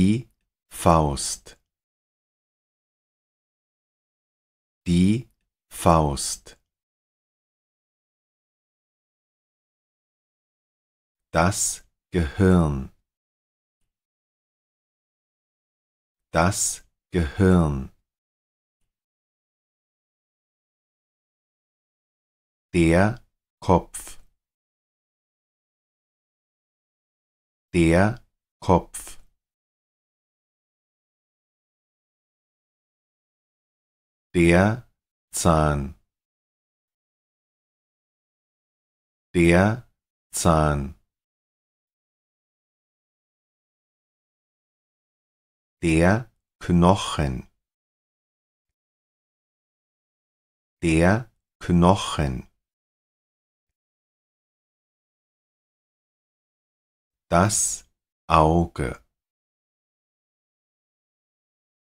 Die Faust. Die Faust. Das Gehirn. Das Gehirn. Der Kopf. Der Kopf. der Zahn der Zahn der Knochen der Knochen das Auge